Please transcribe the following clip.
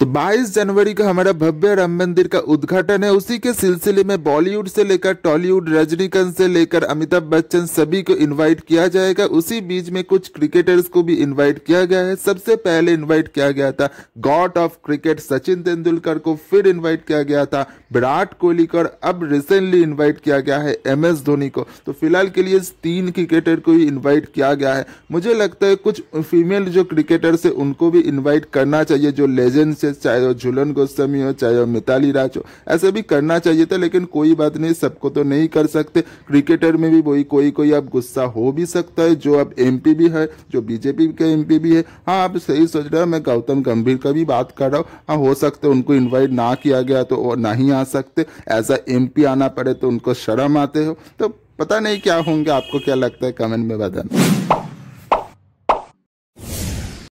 तो 22 जनवरी को हमारा भव्य राम मंदिर का उद्घाटन है उसी के सिलसिले में बॉलीवुड से लेकर टॉलीवुड रजनीकांत से लेकर अमिताभ बच्चन सभी को इनवाइट किया जाएगा उसी बीच में कुछ क्रिकेटर्स को भी इनवाइट किया गया है सबसे पहले इनवाइट किया गया था god of cricket Sachin Tendulkar को फिर इन्वाइट किया गया था विराट कोहली को और अब रिसेंटली इन्वाइट किया गया है एम एस धोनी को तो फिलहाल के लिए तीन क्रिकेटर को ही इन्वाइट किया गया है मुझे लगता है कुछ फीमेल जो क्रिकेटर्स है उनको भी इन्वाइट करना चाहिए जो लेजेंड्स है चाहे वो झूलन गोस्वामी हो चाहे वो मिताली राज हो ऐसे भी करना चाहिए था लेकिन कोई बात नहीं सबको तो नहीं कर सकते क्रिकेटर में भी वही कोई कोई अब गुस्सा हो भी सकता है जो अब एम भी है जो बीजेपी के एम भी है हाँ आप सही सोच रहे हो मैं गौतम गंभीर का भी बात कर रहा हूँ हाँ हो सकता है उनको इन्वाइट ना किया गया तो वो नहीं आ सकते एज अ एम आना पड़े तो उनको शर्म आते हो तो पता नहीं क्या होंगे आपको क्या लगता है कमेंट में बताना